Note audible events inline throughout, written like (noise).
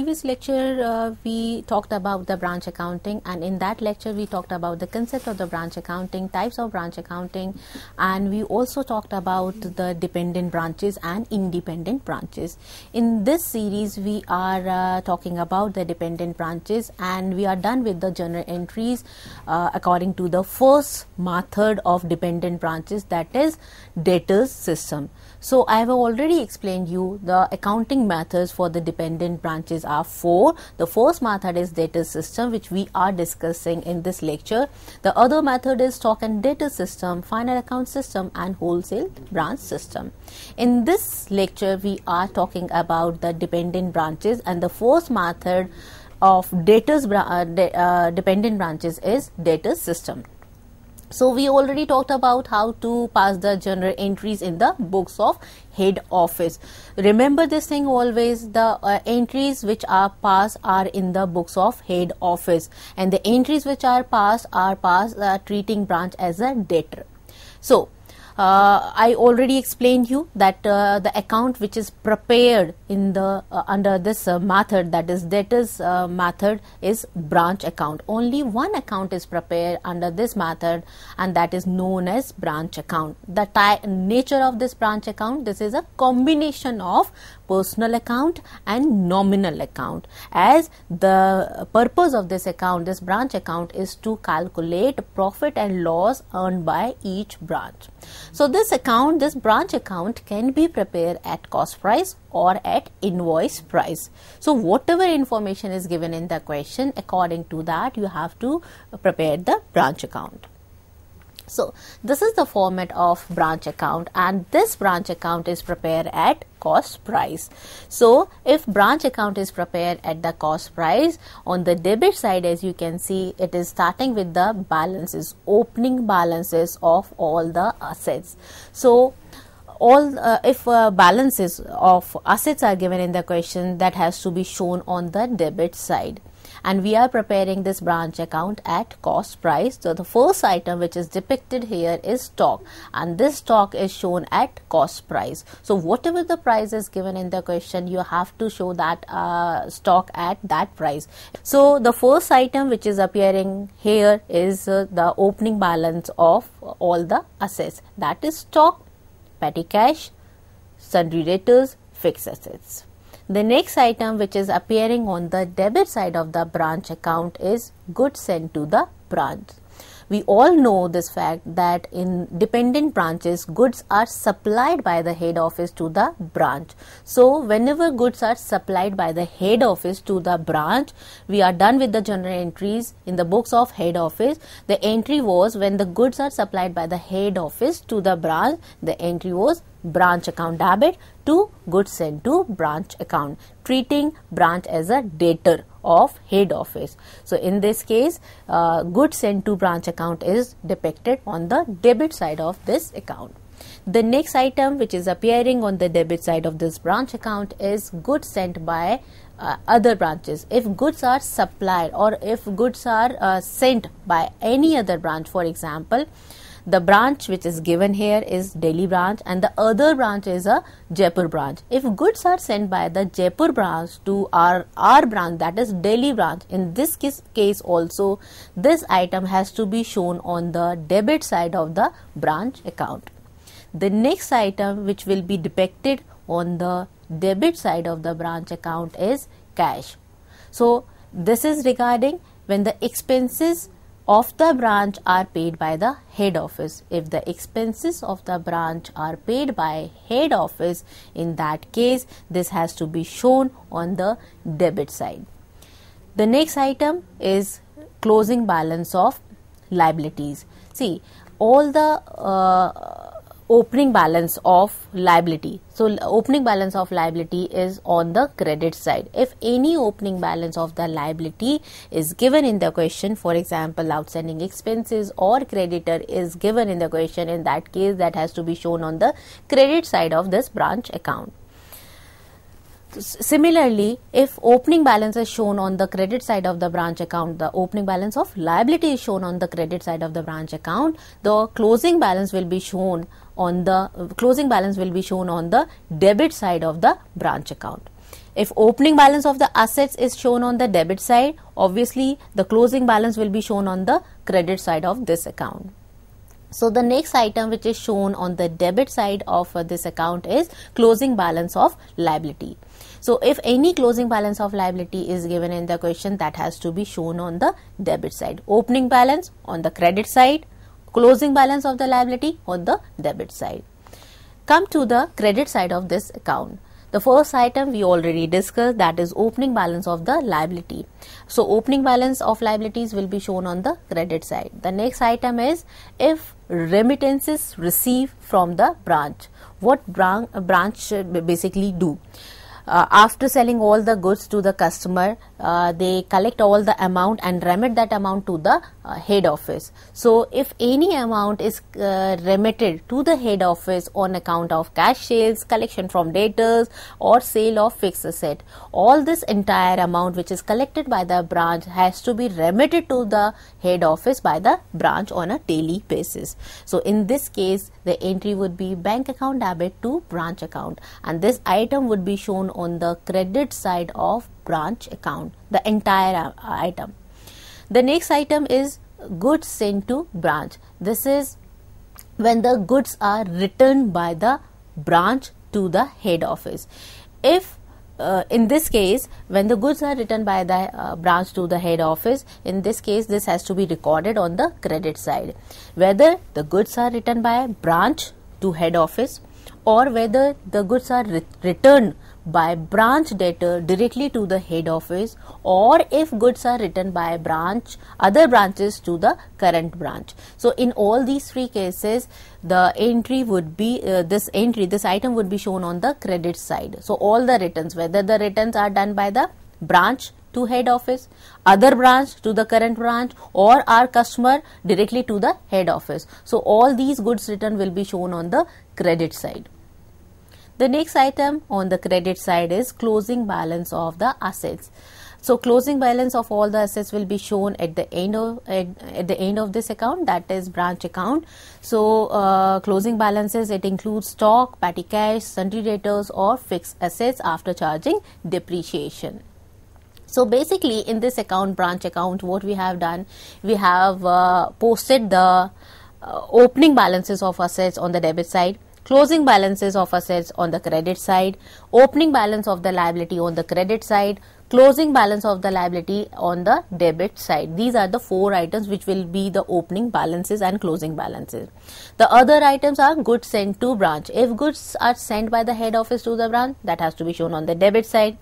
previous lecture, uh, we talked about the branch accounting, and in that lecture, we talked about the concept of the branch accounting, types of branch accounting, and we also talked about the dependent branches and independent branches. In this series, we are uh, talking about the dependent branches, and we are done with the journal entries uh, according to the first method of dependent branches, that is debtors system. So I have already explained you the accounting methods for the dependent branches are four. The first method is data system which we are discussing in this lecture. The other method is stock and data system, final account system and wholesale branch system. In this lecture we are talking about the dependent branches and the first method of debtors uh, de uh, dependent branches is data system. So we already talked about how to pass the general entries in the books of head office. Remember this thing always the uh, entries which are passed are in the books of head office and the entries which are passed are passed uh, treating branch as a debtor. So uh, I already explained you that uh, the account which is prepared in the uh, under this uh, method that is debtors uh, method is branch account only one account is prepared under this method and that is known as branch account the nature of this branch account this is a combination of personal account and nominal account as the purpose of this account this branch account is to calculate profit and loss earned by each branch so this account, this branch account can be prepared at cost price or at invoice price. So whatever information is given in the question, according to that you have to prepare the branch account. So this is the format of branch account and this branch account is prepared at cost price. So if branch account is prepared at the cost price on the debit side as you can see it is starting with the balances opening balances of all the assets. So all uh, if uh, balances of assets are given in the question that has to be shown on the debit side and we are preparing this branch account at cost price so the first item which is depicted here is stock and this stock is shown at cost price so whatever the price is given in the question you have to show that uh, stock at that price so the first item which is appearing here is uh, the opening balance of all the assets that is stock petty cash sundry debtors fixed assets the next item which is appearing on the debit side of the branch account is goods sent to the branch. We all know this fact that in dependent branches, goods are supplied by the head office to the branch. So, whenever goods are supplied by the head office to the branch, we are done with the general entries in the books of head office. The entry was when the goods are supplied by the head office to the branch, the entry was branch account debit to goods sent to branch account, treating branch as a debtor of head office. So in this case, uh, goods sent to branch account is depicted on the debit side of this account. The next item which is appearing on the debit side of this branch account is goods sent by uh, other branches. If goods are supplied or if goods are uh, sent by any other branch, for example, the branch which is given here is Delhi branch and the other branch is a Jaipur branch. If goods are sent by the Jaipur branch to our, our branch that is Delhi branch, in this case, case also this item has to be shown on the debit side of the branch account. The next item which will be depicted on the debit side of the branch account is cash. So this is regarding when the expenses of the branch are paid by the head office. If the expenses of the branch are paid by head office, in that case, this has to be shown on the debit side. The next item is closing balance of liabilities. See, all the uh, opening balance of liability. So opening balance of liability is on the credit side. If any opening balance of the liability is given in the question, for example, outstanding expenses or creditor is given in the question, in that case that has to be shown on the credit side of this branch account. Similarly, if opening balance is shown on the credit side of the branch account, the opening balance of liability is shown on the credit side of the branch account, the closing balance will be shown on the closing balance will be shown on the debit side of the branch account. If opening balance of the assets is shown on the debit side, obviously the closing balance will be shown on the credit side of this account. So the next item which is shown on the debit side of uh, this account is closing balance of liability. So if any closing balance of liability is given in the question that has to be shown on the debit side. Opening balance on the credit side, closing balance of the liability on the debit side. Come to the credit side of this account. The first item we already discussed that is opening balance of the liability. So opening balance of liabilities will be shown on the credit side. The next item is if remittances received from the branch. What branch, branch should basically do? Uh, after selling all the goods to the customer, uh, they collect all the amount and remit that amount to the uh, head office. So if any amount is uh, remitted to the head office on account of cash sales, collection from debtors or sale of fixed asset, all this entire amount which is collected by the branch has to be remitted to the head office by the branch on a daily basis. So in this case, the entry would be bank account debit to branch account and this item would be shown on the credit side of branch account, the entire uh, item. The next item is goods sent to branch. This is when the goods are returned by the branch to the head office. If uh, in this case, when the goods are returned by the uh, branch to the head office, in this case, this has to be recorded on the credit side. Whether the goods are returned by branch to head office or whether the goods are re returned by branch debtor directly to the head office or if goods are written by branch other branches to the current branch so in all these three cases the entry would be uh, this entry this item would be shown on the credit side so all the returns whether the returns are done by the branch to head office, other branch to the current branch or our customer directly to the head office. So all these goods return will be shown on the credit side. The next item on the credit side is closing balance of the assets. So closing balance of all the assets will be shown at the end of at, at the end of this account that is branch account. So uh, closing balances it includes stock, petty cash, sundry debtors or fixed assets after charging depreciation. So basically in this account branch account what we have done we have uh, posted the uh, opening balances of assets on the debit side closing balances of assets on the credit side, opening balance of the liability on the credit side, closing balance of the liability on the debit side. These are the four items which will be the opening balances and closing balances. The other items are goods sent to branch. If goods are sent by the head office to the branch, that has to be shown on the debit side.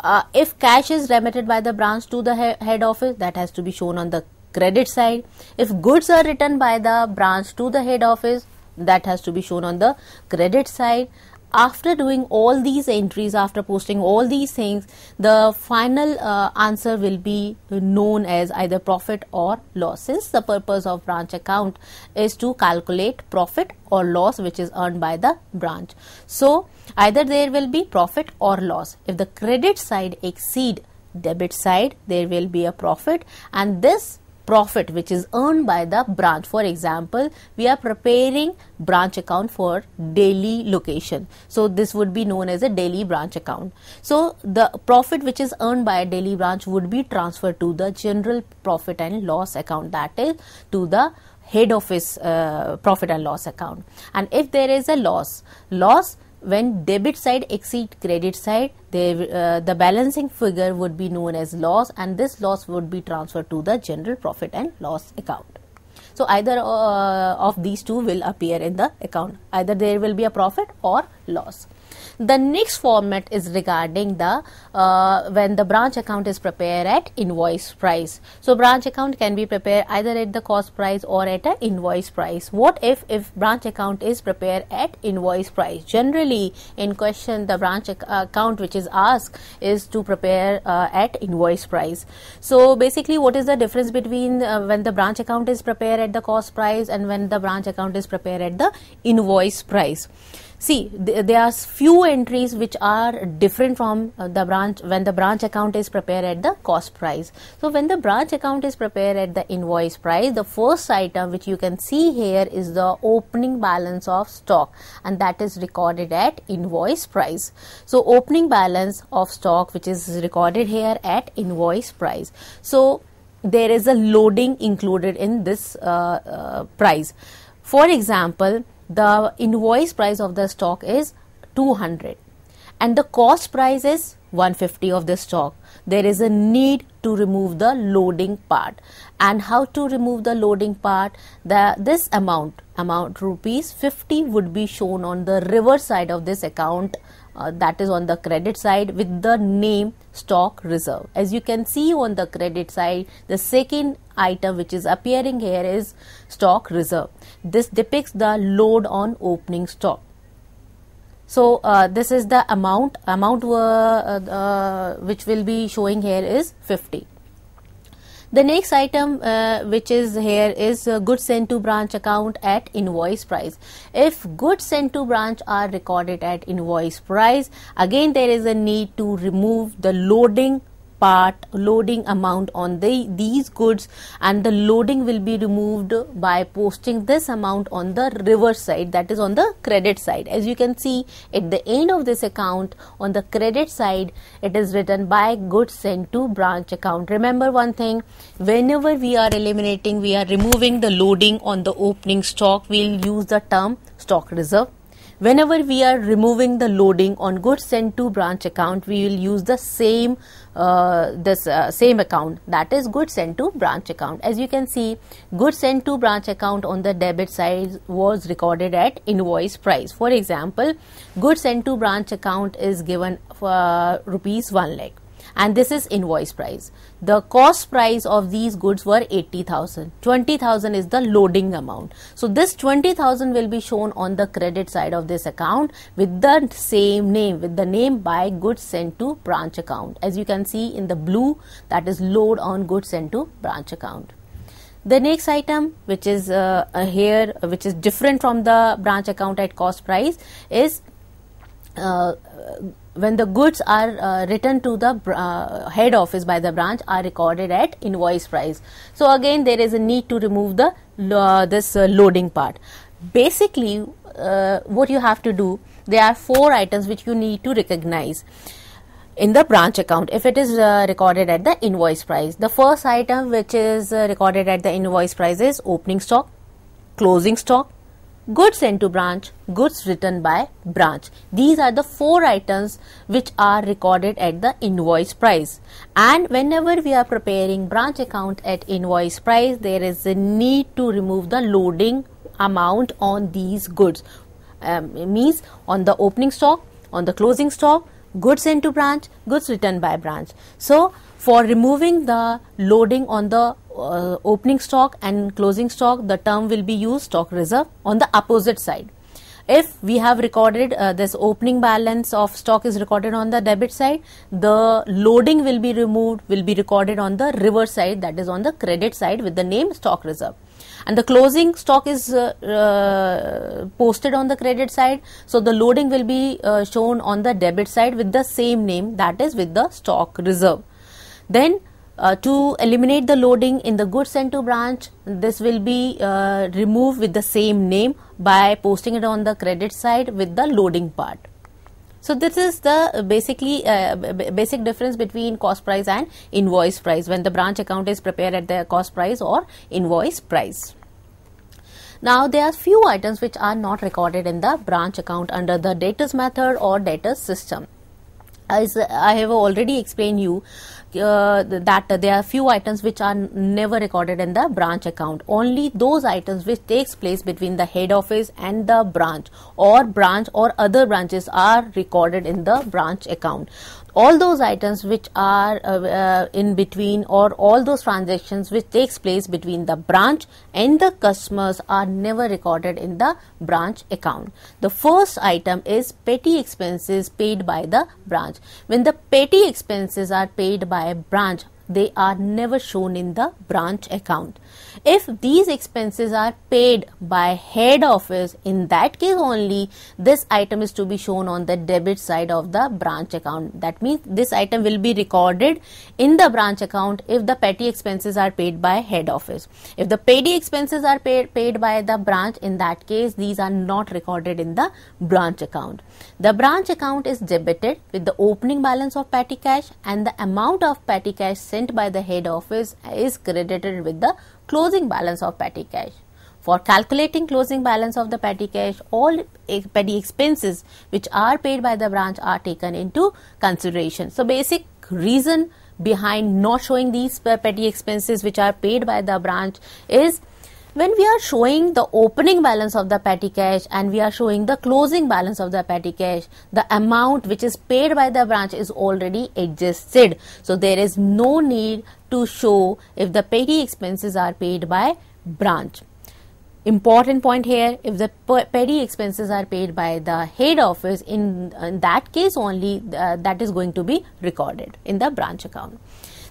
Uh, if cash is remitted by the branch to the he head office, that has to be shown on the credit side. If goods are returned by the branch to the head office, that has to be shown on the credit side after doing all these entries after posting all these things the final uh, answer will be known as either profit or loss since the purpose of branch account is to calculate profit or loss which is earned by the branch so either there will be profit or loss if the credit side exceed debit side there will be a profit and this profit which is earned by the branch. For example, we are preparing branch account for daily location. So this would be known as a daily branch account. So the profit which is earned by a daily branch would be transferred to the general profit and loss account that is to the head office uh, profit and loss account. And if there is a loss, loss when debit side exceed credit side they, uh, the balancing figure would be known as loss and this loss would be transferred to the general profit and loss account so either uh, of these two will appear in the account either there will be a profit or loss the next format is regarding the uh, when the branch account is prepared at invoice price. So branch account can be prepared either at the cost price or at an invoice price. What if if branch account is prepared at invoice price? Generally in question the branch ac account which is asked is to prepare uh, at invoice price. So basically what is the difference between uh, when the branch account is prepared at the cost price and when the branch account is prepared at the invoice price see th there are few entries which are different from uh, the branch when the branch account is prepared at the cost price so when the branch account is prepared at the invoice price the first item which you can see here is the opening balance of stock and that is recorded at invoice price so opening balance of stock which is recorded here at invoice price so there is a loading included in this uh, uh, price for example the invoice price of the stock is 200 and the cost price is 150 of the stock there is a need to remove the loading part and how to remove the loading part the this amount amount rupees 50 would be shown on the reverse side of this account uh, that is on the credit side with the name stock reserve as you can see on the credit side the second item which is appearing here is stock reserve this depicts the load on opening stock so uh, this is the amount amount uh, uh, which will be showing here is 50 the next item uh, which is here is uh, goods sent to branch account at invoice price. If goods sent to branch are recorded at invoice price, again there is a need to remove the loading part loading amount on the, these goods and the loading will be removed by posting this amount on the reverse side that is on the credit side as you can see at the end of this account on the credit side it is written by goods sent to branch account remember one thing whenever we are eliminating we are removing the loading on the opening stock we'll use the term stock reserve whenever we are removing the loading on goods sent to branch account we will use the same uh, this uh, same account that is goods sent to branch account as you can see goods sent to branch account on the debit side was recorded at invoice price for example goods sent to branch account is given for uh, rupees 1 lakh and this is invoice price the cost price of these goods were 80,000. 20,000 is the loading amount. So this 20,000 will be shown on the credit side of this account with the same name, with the name buy goods sent to branch account. As you can see in the blue, that is load on goods sent to branch account. The next item, which is uh, here, which is different from the branch account at cost price, is uh, when the goods are uh, returned to the uh, head office by the branch are recorded at invoice price so again there is a need to remove the this uh, loading part basically uh, what you have to do there are four items which you need to recognize in the branch account if it is uh, recorded at the invoice price. The first item which is uh, recorded at the invoice price is opening stock, closing stock, goods into branch, goods written by branch. These are the four items which are recorded at the invoice price. And whenever we are preparing branch account at invoice price, there is a need to remove the loading amount on these goods. Um, means on the opening stock, on the closing stock, goods into branch, goods written by branch. So for removing the loading on the uh, opening stock and closing stock, the term will be used stock reserve on the opposite side. If we have recorded uh, this opening balance of stock is recorded on the debit side, the loading will be removed, will be recorded on the reverse side that is on the credit side with the name stock reserve and the closing stock is uh, uh, posted on the credit side so the loading will be uh, shown on the debit side with the same name that is with the stock reserve then uh, to eliminate the loading in the goods sent to branch this will be uh, removed with the same name by posting it on the credit side with the loading part so this is the uh, basically uh, basic difference between cost price and invoice price when the branch account is prepared at the cost price or invoice price now there are few items which are not recorded in the branch account under the debtors method or debtors system as I have already explained you uh, that there are few items which are never recorded in the branch account only those items which takes place between the head office and the branch or branch or other branches are recorded in the branch account all those items which are uh, uh in between or all those transactions which takes place between the branch and the customers are never recorded in the branch account the first item is petty expenses paid by the branch when the petty expenses are paid by by branch. They are never shown in the branch account. If these expenses are paid by head office, in that case only this item is to be shown on the debit side of the branch account. That means this item will be recorded in the branch account if the petty expenses are paid by head office. If the petty expenses are paid, paid by the branch, in that case these are not recorded in the branch account. The branch account is debited with the opening balance of petty cash and the amount of petty cash sent by the head office is credited with the closing balance of petty cash. For calculating closing balance of the petty cash, all petty expenses which are paid by the branch are taken into consideration. So, basic reason behind not showing these petty expenses which are paid by the branch is when we are showing the opening balance of the petty cash and we are showing the closing balance of the petty cash, the amount which is paid by the branch is already adjusted. So there is no need to show if the petty expenses are paid by branch. Important point here, if the petty expenses are paid by the head office, in, in that case only uh, that is going to be recorded in the branch account.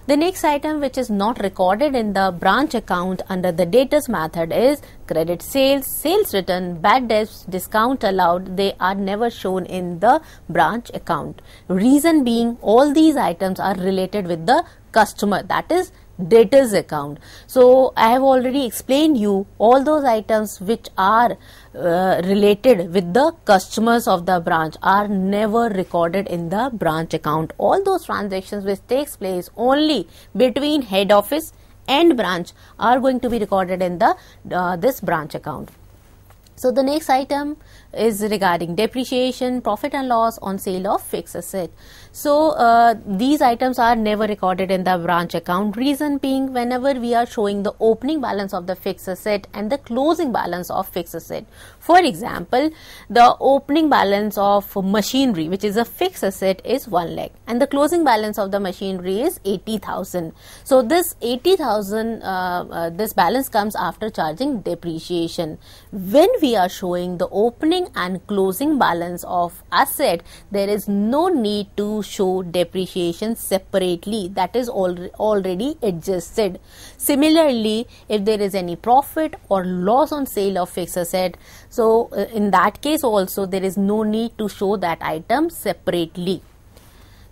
The next item which is not recorded in the branch account under the debtors method is credit sales, sales return, bad debts, discount allowed. They are never shown in the branch account. Reason being all these items are related with the customer that is debtors account. So, I have already explained you all those items which are uh, related with the customers of the branch are never recorded in the branch account. All those transactions which takes place only between head office and branch are going to be recorded in the uh, this branch account. So the next item is regarding depreciation, profit and loss on sale of fixed asset. So uh, these items are never recorded in the branch account. Reason being whenever we are showing the opening balance of the fixed asset and the closing balance of fixed asset. For example, the opening balance of machinery which is a fixed asset is 1 lakh and the closing balance of the machinery is 80,000. So this 80,000 uh, uh, this balance comes after charging depreciation. When we are showing the opening and closing balance of asset there is no need to show depreciation separately that is al already adjusted. Similarly, if there is any profit or loss on sale of fixed asset, so uh, in that case also there is no need to show that item separately.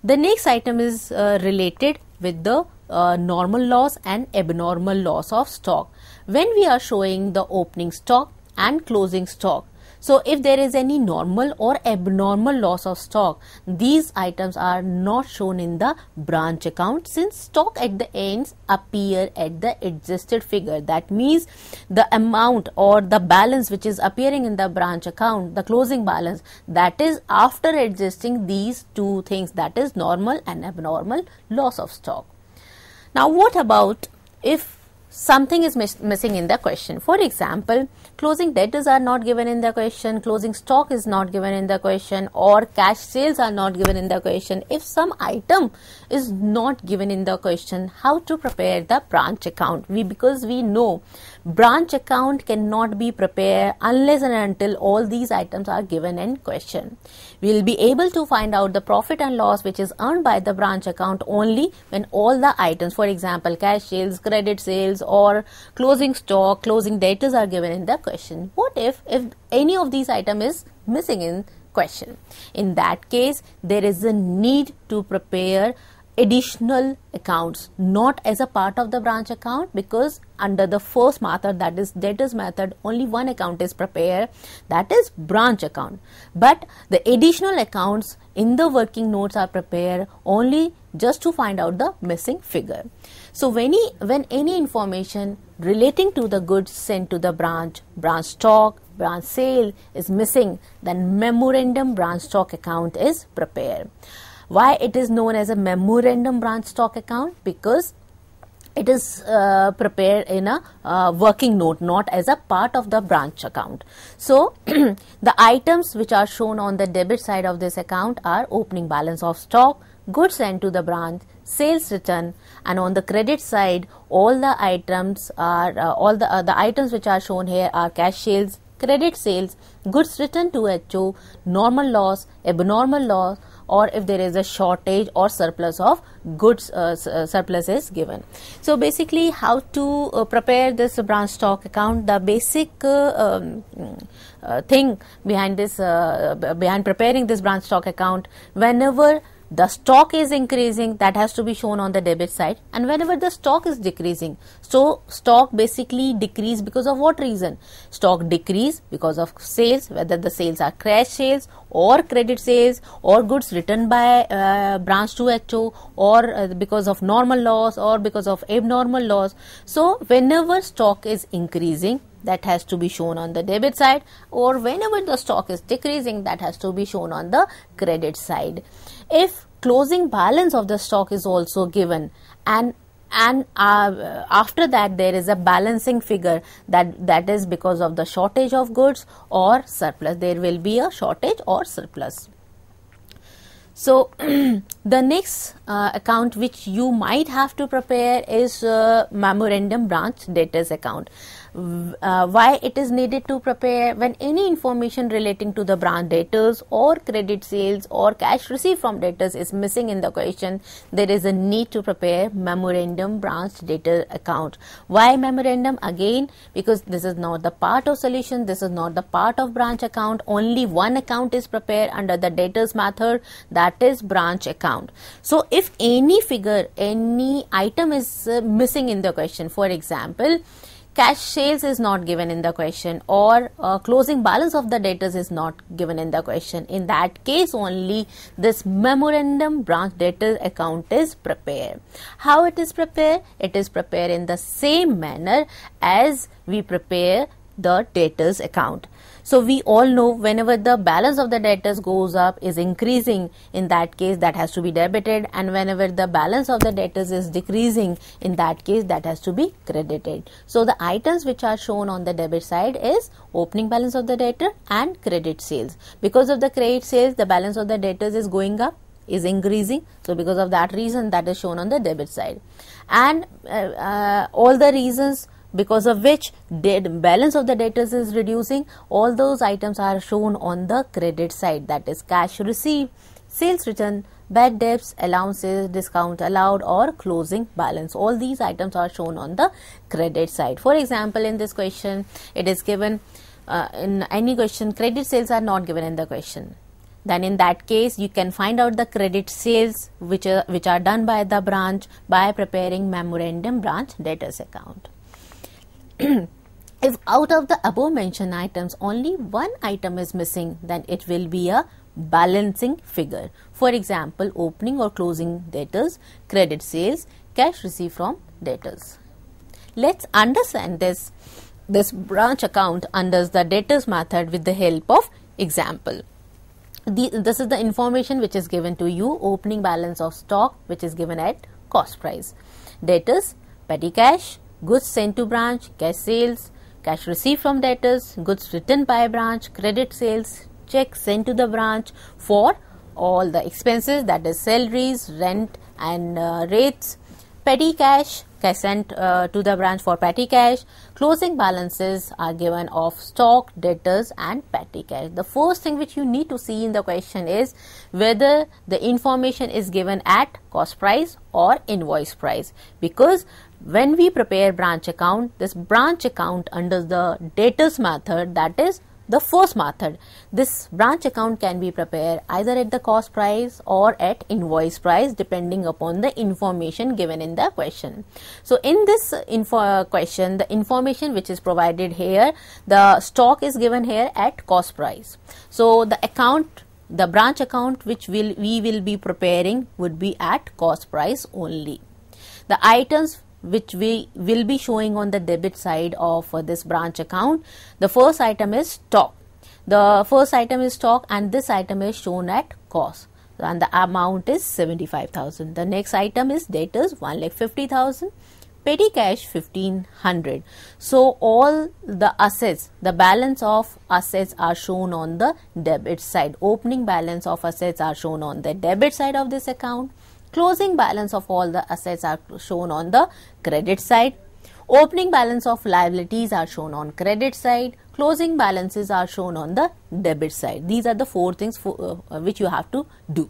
The next item is uh, related with the uh, normal loss and abnormal loss of stock. When we are showing the opening stock and closing stock, so if there is any normal or abnormal loss of stock, these items are not shown in the branch account since stock at the ends appear at the adjusted figure. That means the amount or the balance which is appearing in the branch account, the closing balance, that is after adjusting these two things that is normal and abnormal loss of stock. Now what about if something is missing in the question. For example, closing debtors are not given in the question, closing stock is not given in the question, or cash sales are not given in the question. If some item is not given in the question, how to prepare the branch account? We because we know branch account cannot be prepared unless and until all these items are given in question. We will be able to find out the profit and loss which is earned by the branch account only when all the items, for example, cash sales, credit sales or closing stock, closing debtors are given in the question. What if, if any of these item is missing in question. In that case, there is a need to prepare additional accounts not as a part of the branch account because under the first method that is debtors method only one account is prepared that is branch account but the additional accounts in the working notes are prepared only just to find out the missing figure so when, he, when any information relating to the goods sent to the branch branch stock branch sale is missing then memorandum branch stock account is prepared why it is known as a memorandum branch stock account? Because it is uh, prepared in a uh, working note not as a part of the branch account so (clears throat) the items which are shown on the debit side of this account are opening balance of stock goods sent to the branch sales return and on the credit side all the items are uh, all the uh, the items which are shown here are cash sales credit sales goods returned to ho normal loss abnormal loss or if there is a shortage or surplus of goods uh, uh, surplus is given so basically how to uh, prepare this branch stock account the basic uh, um, uh, thing behind this behind preparing this branch stock account whenever the stock is increasing that has to be shown on the debit side and whenever the stock is decreasing so stock basically decrease because of what reason stock decrease because of sales whether the sales are crash sales or credit sales or goods returned by uh, branch to HO or uh, because of normal loss or because of abnormal loss so whenever stock is increasing that has to be shown on the debit side or whenever the stock is decreasing that has to be shown on the credit side if closing balance of the stock is also given and and uh, after that there is a balancing figure that that is because of the shortage of goods or surplus there will be a shortage or surplus so (clears throat) the next uh, account which you might have to prepare is memorandum branch debtors account. Uh, why it is needed to prepare when any information relating to the branch debtors or credit sales or cash received from debtors is missing in the question, there is a need to prepare memorandum branch debtors' account. Why memorandum? Again, because this is not the part of solution, this is not the part of branch account. Only one account is prepared under the debtors method that that is branch account so if any figure any item is uh, missing in the question for example cash sales is not given in the question or uh, closing balance of the debtors is not given in the question in that case only this memorandum branch debtor account is prepared how it is prepared it is prepared in the same manner as we prepare the debtors account so we all know whenever the balance of the debtors goes up is increasing, in that case that has to be debited and whenever the balance of the debtors is decreasing, in that case that has to be credited. So the items which are shown on the debit side is opening balance of the debtor and credit sales. Because of the credit sales, the balance of the debtors is going up is increasing so because of that reason that is shown on the debit side and uh, uh, all the reasons because of which balance of the debtors is reducing all those items are shown on the credit side that is cash received sales return bad debts allowances discount allowed or closing balance all these items are shown on the credit side for example in this question it is given uh, in any question credit sales are not given in the question then in that case you can find out the credit sales which are, which are done by the branch by preparing memorandum branch debtors account (clears throat) if out of the above mentioned items only one item is missing, then it will be a balancing figure. For example, opening or closing debtors, credit sales, cash received from debtors. Let's understand this, this branch account under the debtors method with the help of example. The, this is the information which is given to you, opening balance of stock which is given at cost price. Debtors, petty cash, goods sent to branch, cash sales, cash received from debtors, goods written by branch, credit sales, check sent to the branch for all the expenses that is salaries, rent and uh, rates, petty cash, cash sent uh, to the branch for petty cash. Closing balances are given of stock, debtors and petty cash. The first thing which you need to see in the question is whether the information is given at cost price or invoice price because when we prepare branch account, this branch account under the debtors method, that is the first method. This branch account can be prepared either at the cost price or at invoice price depending upon the information given in the question. So in this info uh, question, the information which is provided here, the stock is given here at cost price. So the account the branch account which will we will be preparing would be at cost price only. The items which we will be showing on the debit side of uh, this branch account. The first item is stock. The first item is stock and this item is shown at cost and the amount is 75,000. The next item is debtors 1 lakh 50,000 petty cash 1500 so all the assets the balance of assets are shown on the debit side opening balance of assets are shown on the debit side of this account Closing balance of all the assets are shown on the credit side. Opening balance of liabilities are shown on credit side. Closing balances are shown on the debit side. These are the four things for, uh, uh, which you have to do.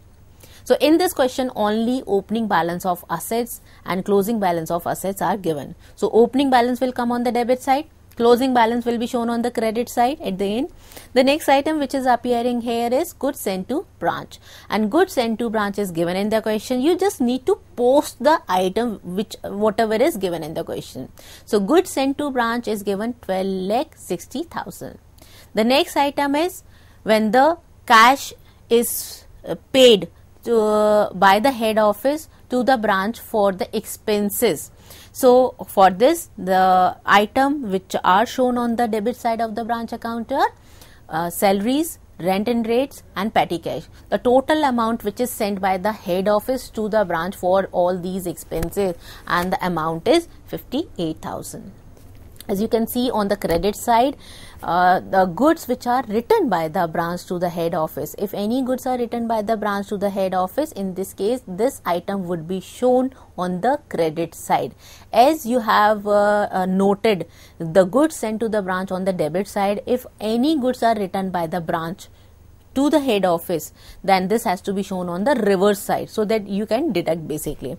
So in this question only opening balance of assets and closing balance of assets are given. So opening balance will come on the debit side Closing balance will be shown on the credit side at the end. The next item which is appearing here is goods sent to branch and goods sent to branch is given in the question. You just need to post the item which whatever is given in the question. So goods sent to branch is given 12 lakh 60,000. The next item is when the cash is uh, paid to, uh, by the head office to the branch for the expenses so for this the item which are shown on the debit side of the branch account are uh, salaries, rent and rates and petty cash. The total amount which is sent by the head office to the branch for all these expenses and the amount is 58,000 as you can see on the credit side uh, the goods which are written by the branch to the head office if any goods are written by the branch to the head office in this case this item would be shown on the credit side as you have uh, uh, noted the goods sent to the branch on the debit side if any goods are written by the branch to the head office then this has to be shown on the reverse side so that you can deduct basically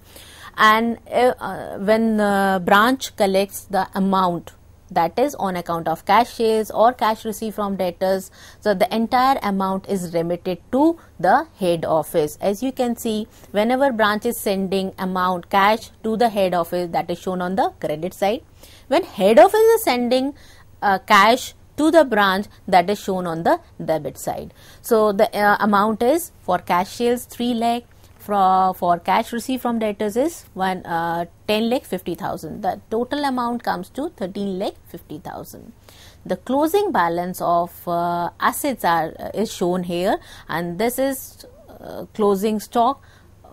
and uh, uh when the uh, branch collects the amount that is on account of cash sales or cash received from debtors. So the entire amount is remitted to the head office. As you can see, whenever branch is sending amount cash to the head office that is shown on the credit side. When head office is sending uh, cash to the branch that is shown on the debit side. So the uh, amount is for cash sales 3 lakh, for, for cash received from debtors is one uh, 10 lakh 50,000. The total amount comes to 13 lakh 50,000. The closing balance of uh, assets are uh, is shown here and this is uh, closing stock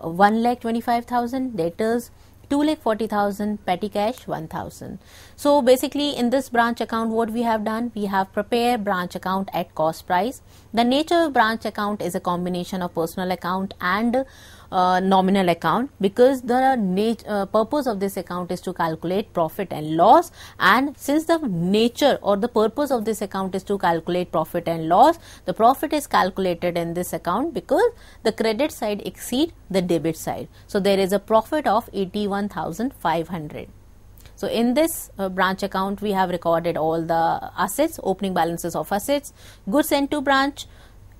uh, 1 lakh 25,000 debtors 2 lakh 40,000 petty cash 1,000. So basically in this branch account what we have done we have prepared branch account at cost price. The nature of branch account is a combination of personal account and uh, nominal account because the uh, purpose of this account is to calculate profit and loss and since the nature or the purpose of this account is to calculate profit and loss the profit is calculated in this account because the credit side exceed the debit side so there is a profit of 81500 so in this uh, branch account we have recorded all the assets opening balances of assets goods sent to branch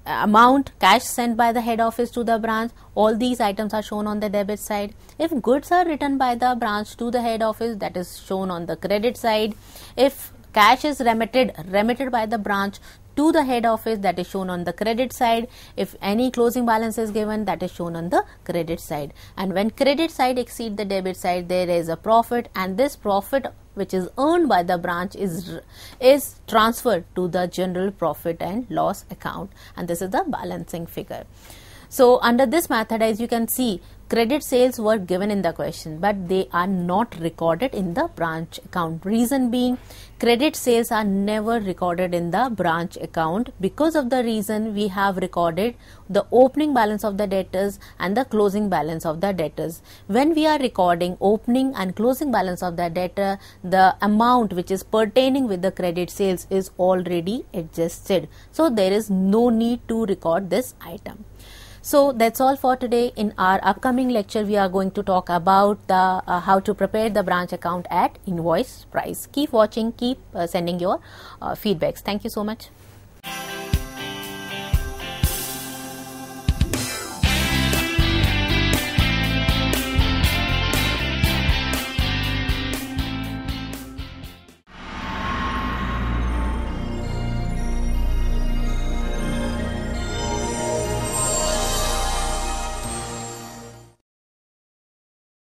uh, amount cash sent by the head office to the branch all these items are shown on the debit side if goods are written by the branch to the head office that is shown on the credit side if cash is remitted remitted by the branch to the head office that is shown on the credit side if any closing balance is given that is shown on the credit side and when credit side exceed the debit side there is a profit and this profit which is earned by the branch is, is transferred to the general profit and loss account and this is the balancing figure. So under this method as you can see credit sales were given in the question but they are not recorded in the branch account reason being credit sales are never recorded in the branch account because of the reason we have recorded the opening balance of the debtors and the closing balance of the debtors when we are recording opening and closing balance of the debtor the amount which is pertaining with the credit sales is already adjusted so there is no need to record this item so that's all for today. In our upcoming lecture, we are going to talk about the uh, how to prepare the branch account at invoice price. Keep watching, keep uh, sending your uh, feedbacks. Thank you so much.